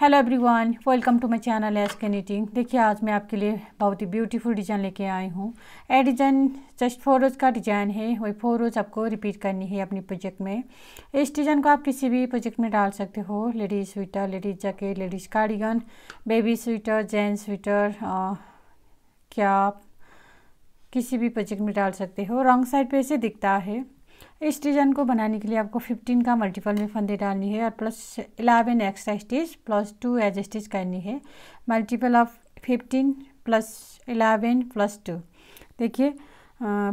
hello everyone welcome to my channel S K knitting देखिए आज मैं आपके लिए बहुत ही ब्यूटीफुल डिजाइन लेके आई हूँ a design just four rows का डिजाइन है वही फोर रोज़ आपको रिपीट करनी है अपने प्रोजेक्ट में इस डिज़ाइन को आप किसी भी प्रोजेक्ट में डाल सकते हो ladies sweater ladies jacket ladies cardigan baby sweater gents sweater क्या किसी भी प्रोजेक्ट में डाल सकते हो रॉन्ग साइड पर ऐसे दिखता है इस डिजाइन को बनाने के लिए आपको 15 का मल्टीपल में फंदे डालनी है और plus 11 extra stitch plus two edge stitch करनी है multiple of 15 plus 11 plus two देखिए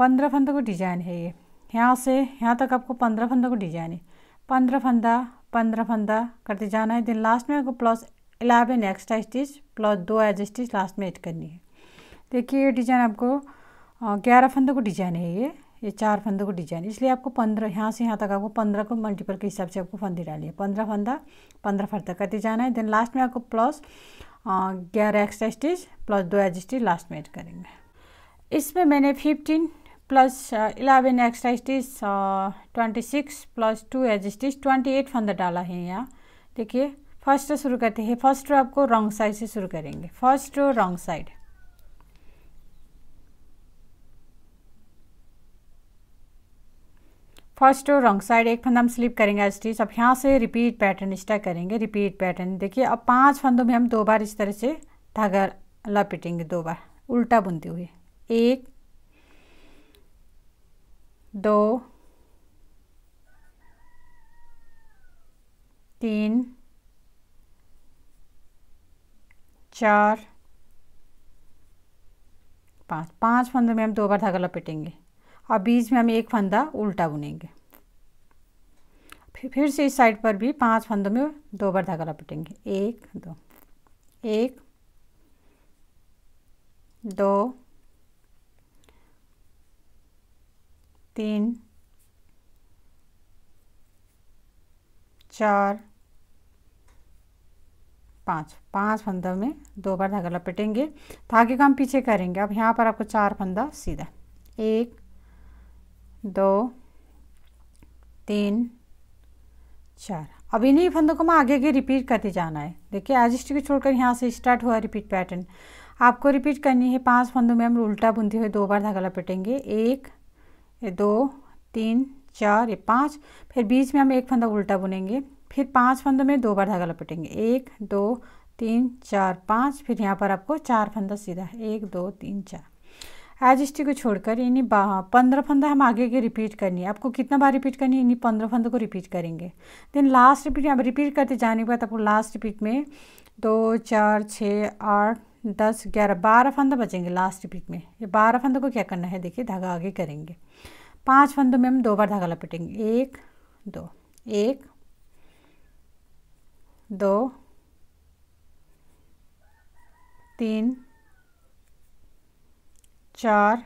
पंद्रह फंदों को डिजाइन है ये यहाँ से यहाँ तक आपको पंद्रह फंदों को डिजाइन है पंद्रह फंदा पंद्रह फंदा करते जाना है देन लास्ट में आपको plus eleven extra stitch plus दो एज स्टिच लास्ट में एड करनी है देखिए ये डिज़ाइन आपको ग्यारह फंदों को डिज़ाइन है ये ये चार फंदों को डिजाइन इसलिए आपको पंद्रह यहाँ से यहाँ तक आपको पंद्रह को मल्टीपल के हिसाब से आपको फंदे डालिए पंद्रह फंदा पंद्रह फंदा करते जाना है देन लास्ट में आपको प्लस ग्यारह एक्स्ट्रा स्टिच प्लस दो एज स्टिच लास्ट में एड करेंगे इसमें मैंने fifteen plus eleven extra stitch twenty six plus two edge stitch twenty eight फंदा डाला है यहाँ देखिए फर्स्ट शुरू करते हैं फर्स्ट रो आपको रॉन्ग साइड से शुरू करेंगे first row wrong side first और रॉन्ग साइड एक फंदा हम स्लिप करेंगे स्टिच अब यहाँ से रिपीट पैटर्न स्टार्ट करेंगे रिपीट पैटर्न देखिए अब पांच फंदों में हम दो बार इस तरह से धागा लपेटेंगे दो बार उल्टा बुनते हुए एक दो तीन चार पाँच पांच फंदों में हम दो बार धागा लपेटेंगे और बीच में हम एक फंदा उल्टा बुनेंगे फिर से इस साइड पर भी पांच फंदों में दो बार धागा लपेटेंगे एक दो एक दो तीन चार पांच पांच फंदों में दो बार धागा लपेटेंगे धागे का हम पीछे करेंगे अब यहाँ पर आपको चार फंदा सीधा एक दो तीन चार अब इन्हीं फंदों को मैं आगे आगे रिपीट करते जाना है देखिए आज स्टिक छोड़कर यहाँ से स्टार्ट हुआ रिपीट पैटर्न आपको रिपीट करनी है पांच फंदों में हम उल्टा बुनते हुए दो बार धागा लपेटेंगे एक ये दो तीन चार ये पाँच फिर बीच में हम एक फंदा उल्टा बुनेंगे फिर पांच फंदों में दो बार धागा लपेटेंगे एक दो तीन चार पाँच फिर यहाँ पर आपको चार फंदा सीधा है एक दो तीन चार एज स्टी को छोड़कर यानी पंद्रह फंदा हम आगे के रिपीट करनी है आपको कितना बार रिपीट करनी है इन्हीं पंद्रह फंदों को रिपीट करेंगे देन लास्ट रिपीट अब रिपीट करते जाने के बाद आपको लास्ट रिपीट में दो चार छः आठ दस ग्यारह बारह फंदा बचेंगे लास्ट रिपीट में ये बारह फंदों को क्या करना है देखिए धागा आगे करेंगे पाँच फंदों में हम दो बार धागा लपेटेंगे एक दो एक दो तीन चार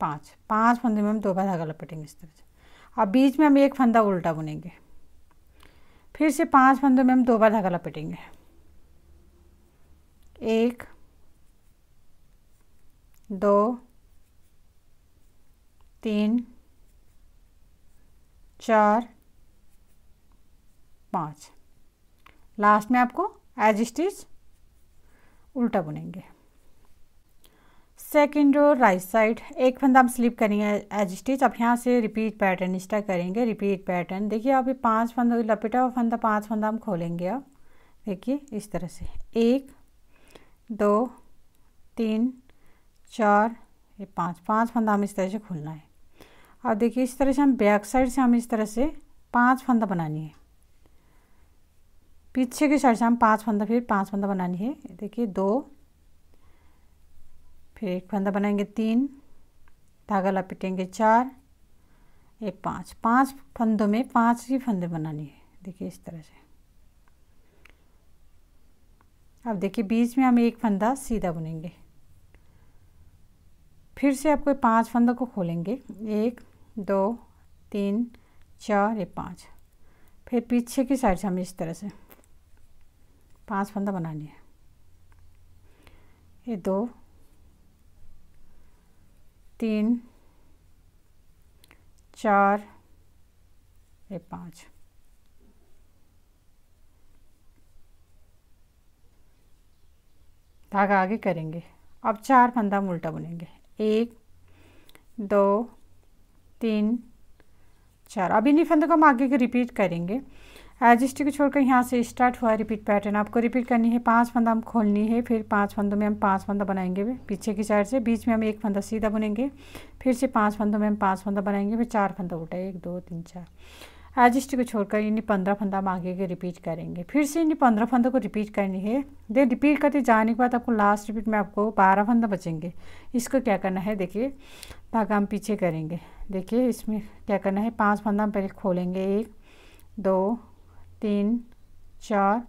पाँच पाँच फंदे में हम दो बार धागा लपेटेंगे इस तरह से अब बीच में हम एक फंदा उल्टा बुनेंगे फिर से पाँच फंदों में हम दो बार धागा लपेटेंगे एक दो तीन चार पाँच लास्ट में आपको एज स्टिच उल्टा बुनेंगे सेकेंड रो राइट साइड एक फंदा हम स्लिप करेंगे एज स्टिच अब यहाँ से रिपीट पैटर्न स्टार्ट करेंगे रिपीट पैटर्न देखिए अभी ये पांच फंदा लपेटा हुआ फंदा पांच फंदा हम खोलेंगे अब देखिए इस तरह से एक दो तीन चार ये पांच पांच फंदा हम इस तरह से खोलना है अब देखिए इस तरह से हम बैक साइड से हम इस तरह से पाँच फंदा बनानी है पीछे की साइड से हम पाँच फंदा फिर पाँच फंदा बनानी है देखिए दो फिर एक फंदा बनाएंगे तीन धागा लपेटेंगे चार ये पाँच पांच फंदों में पांच ही फंदे बनानी है देखिए इस तरह से अब देखिए बीच में हम एक फंदा सीधा बुनेंगे फिर से आपको पांच फंदों को खोलेंगे एक दो तीन चार ये पाँच फिर पीछे की साइड से हमें इस तरह से पांच फंदा बनानी है ये दो तीन चार ये पाँच धागा आगे करेंगे अब चार फंदा हम उल्टा बुनेंगे एक दो तीन चार अब इन्हीं फंदे को हम आगे के रिपीट करेंगे एजिस्ट को छोड़कर यहाँ से स्टार्ट हुआ रिपीट पैटर्न आपको रिपीट करनी है पांच फंदा हम खोलनी है फिर पांच फंदों में हम पांच फंदा बनाएंगे पीछे की साइड से बीच में हम एक फंदा सीधा बुनेंगे फिर से पांच फंदों में हम पांच फंदा बनाएंगे फिर चार फंदा उठाए एक दो तीन चार एजिस्ट को छोड़कर इन्हीं पंद्रह फंदा हम आगे के रिपीट करेंगे फिर से इन्हीं पंद्रह फंदों को रिपीट करनी है देर रिपीट करते जाने के बाद आपको लास्ट रिपीट में आपको बारह फंदा बचेंगे इसको क्या करना है देखिए धागा हम पीछे करेंगे देखिए इसमें क्या करना है पाँच फंदा हम पहले खोलेंगे एक दो तीन चार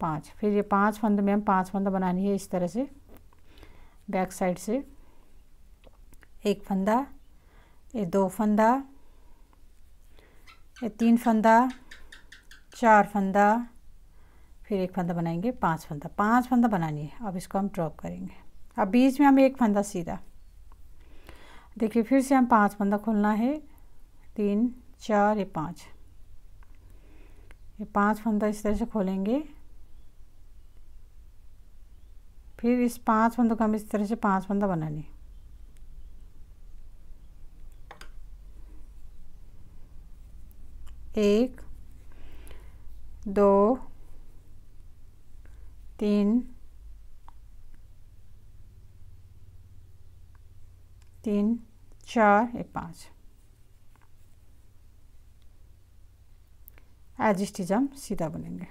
पाँच फिर ये पांच फंद में हम पांच फंदा बनानी है इस तरह से बैक साइड से एक फंदा ये दो फंदा ये तीन फंदा चार फंदा फिर एक फंदा बनाएंगे पांच फंदा पांच फंदा बनानी है अब इसको हम ड्रॉप करेंगे अब बीच में हम एक फंदा सीधा देखिए फिर से हम पांच फंदा खोलना है तीन चार ये पाँच ये पांच फंदा इस तरह से खोलेंगे फिर इस पांच फंदों का हम इस तरह से पांच फंदा बना लें एक दो तीन तीन चार एक पाँच एज हम सीधा बनेंगे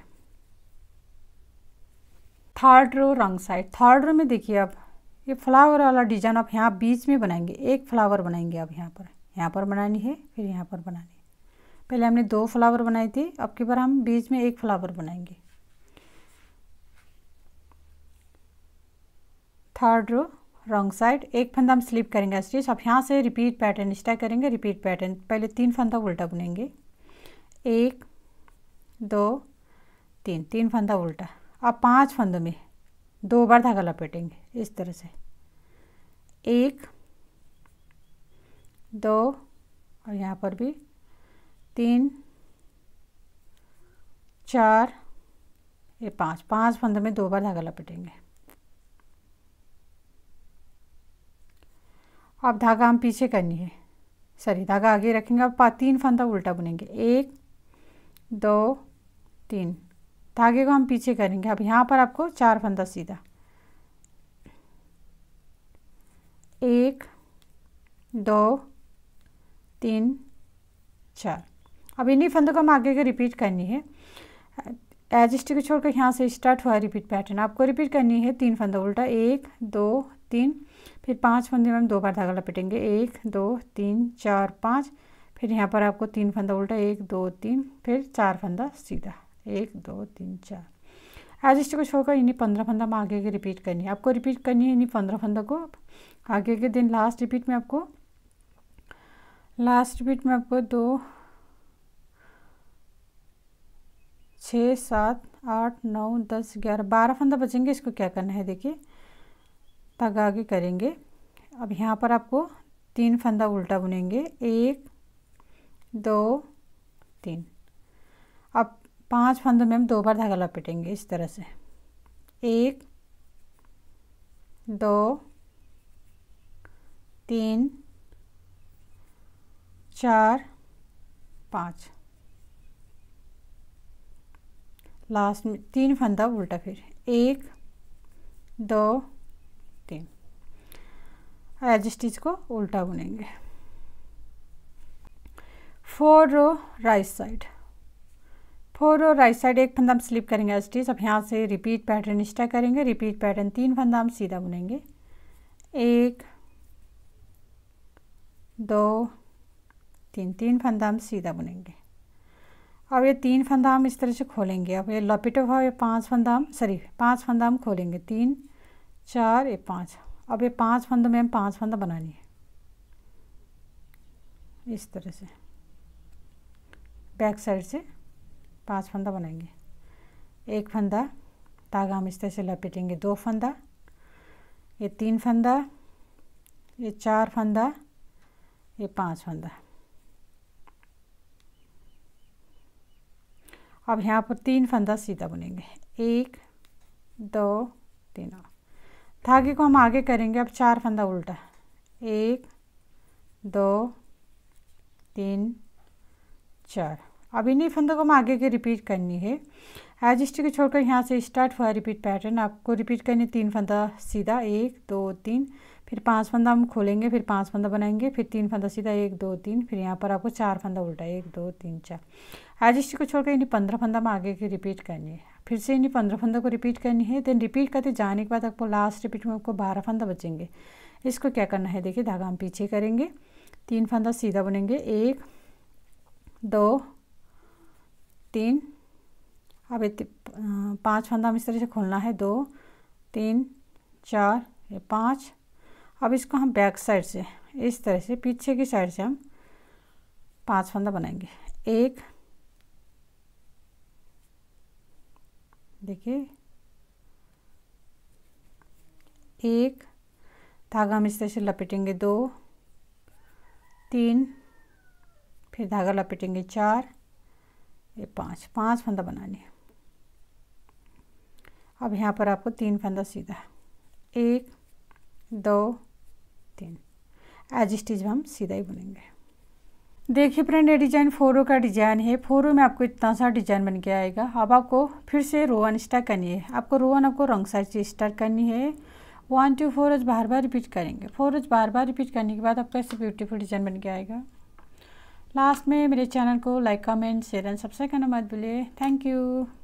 थर्ड रो रंग साइड थर्ड रो में देखिए आप ये फ्लावर वाला डिजाइन आप यहाँ बीच में बनाएंगे एक फ्लावर बनाएंगे आप यहाँ पर यहाँ पर बनानी है फिर यहाँ पर बनानी है पहले हमने दो फ्लावर बनाए थे अब की बार हम बीच में एक फ्लावर बनाएंगे थर्ड रो रॉन्ग साइड एक फंदा हम स्लिप करेंगे स्टिच अब यहाँ से रिपीट पैटर्न स्टार्ट करेंगे रिपीट पैटर्न पहले तीन फंदा उल्टा बुनेंगे एक दो तीन तीन फंदा उल्टा अब पांच फंदों में दो बार धागा लपेटेंगे इस तरह से एक दो और यहाँ पर भी तीन चार ये पांच पांच फंदों में दो बार धागा लपेटेंगे अब धागा हम पीछे करनी है सॉरी धागा आगे रखेंगे अब तीन फंदा उल्टा बुनेंगे एक दो तीन धागे तो को हम पीछे करेंगे अब यहाँ पर आपको चार फंदा सीधा एक दो तीन चार अब इन्हीं फंदों को हम आगे के रिपीट करनी है एज स्टिक को छोड़कर यहाँ से स्टार्ट हुआ रिपीट पैटर्न आपको रिपीट करनी है तीन फंदा उल्टा एक दो तीन फिर पांच फंदे में हम दो बार धागा लपेटेंगे एक दो तीन चार पाँच फिर यहाँ पर आपको तीन फंदा उल्टा एक दो तीन फिर चार फंदा सीधा एक दो तीन चार एज इस कुछ होगा इन्हीं पंद्रह फंदा में आगे आगे रिपीट करनी है आपको रिपीट करनी है इन्हीं पंद्रह फंदा को आगे के दिन लास्ट रिपीट में आपको लास्ट रिपीट में आपको दो छः सात आठ नौ दस ग्यारह बारह फंदा बचेंगे इसको क्या करना है देखिए तगा आगे करेंगे अब यहाँ पर आपको तीन फंदा उल्टा बुनेंगे एक दो तीन अब पांच फंदों में हम दो बार धागा लपेटेंगे इस तरह से एक दो तीन चार पाँच लास्ट में तीन फंदा उल्टा फिर एक दो तीन एज स्टिच को उल्टा बुनेंगे four row right side four और राइट साइड एक हम स्लिप करेंगे स्टिच अब यहाँ से रिपीट पैटर्न स्टा करेंगे रिपीट पैटर्न तीन फंदाम सीधा बुनेंगे एक दो तीन तीन फंदाम सीधा बुनेंगे अब ये तीन फंदाम इस तरह से खोलेंगे अब ये लपेटो हुआ ये पांच फंदाम सॉरी पांच फंदाम खोलेंगे तीन चार ये पाँच अब ये पांच फंदों में हम पांच फंदा बनानी है इस तरह से बैक साइड से पांच फंदा बनाएंगे एक फंदा धागा हम इस तरह से लपेटेंगे दो फंदा ये तीन फंदा ये चार फंदा ये पांच फंदा अब यहाँ पर तीन फंदा सीधा बुनेंगे एक दो तीन धागे को हम आगे करेंगे अब चार फंदा उल्टा एक दो तीन चार अब इन्हीं फंदों को हम आगे के रिपीट करनी है एज स्टिक छोड़कर यहाँ से स्टार्ट हुआ रिपीट पैटर्न आपको रिपीट करनी तीन फंदा सीधा एक दो तीन फिर पांच फंदा हम खोलेंगे फिर पांच फंदा बनाएंगे फिर तीन फंदा सीधा एक दो तीन फिर यहाँ पर आपको चार फंदा उल्टा एक दो तीन चार एज स्टिक को छोड़कर इन्हें पंद्रह फंदा हम आगे के रिपीट करनी है फिर से इन्हें पंद्रह फंदा को रिपीट करनी है देन रिपीट करते जाने के बाद आपको लास्ट रिपीट में आपको बारह फंदा बचेंगे इसको क्या करना है देखिए धागा हम पीछे करेंगे तीन फंदा सीधा बनेंगे एक दो तीन अब ये पांच फंदा हम इस तरह से खोलना है दो तीन चार ये पाँच अब इसको हम बैक साइड से इस तरह से पीछे की साइड से हम पांच फंदा बनाएंगे एक देखिए एक धागा हम इस तरह से लपेटेंगे दो तीन फिर धागा लपेटेंगे चार ये पाँच पाँच फंदा बनाने है अब यहाँ पर आपको तीन फंदा सीधा है एक दो तीन एज स्टिज हम सीधा ही बुनेंगे देखिए फ्रेंड ये डिज़ाइन फोरो का डिज़ाइन है फोरो में आपको इतना सा डिज़ाइन बन के आएगा अब आपको फिर से रोवन स्टार्ट करनी है आपको रोवन आपको रंग साइज से स्टार्ट करनी है वन टू फोर रोज बार बार रिपीट करेंगे फोर रोज बार बार रिपीट करने के बाद आपका ऐसे ब्यूटीफुल डिज़ाइन बन के आएगा लास्ट में मेरे चैनल को like comment share and subscribe करना मत भूलिए थैंक यू